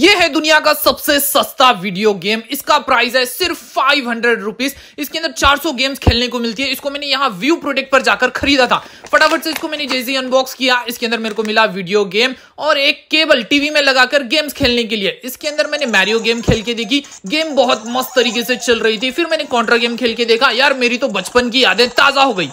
यह है दुनिया का सबसे सस्ता वीडियो गेम इसका प्राइस है सिर्फ फाइव हंड्रेड रुपीज इसके अंदर चार सौ गेम्स खेलने को मिलती है इसको मैंने यहाँ व्यू प्रोडक्ट पर जाकर खरीदा था फटाफट से इसको मैंने जैसे अनबॉक्स किया इसके अंदर मेरे को मिला वीडियो गेम और एक केबल टीवी में लगाकर गेम्स खेलने के लिए इसके अंदर मैंने मैरियो गेम खेल के देखी गेम बहुत मस्त तरीके से चल रही थी फिर मैंने कॉन्ट्रा गेम खेल के देखा यार मेरी तो बचपन की यादें ताजा हो गई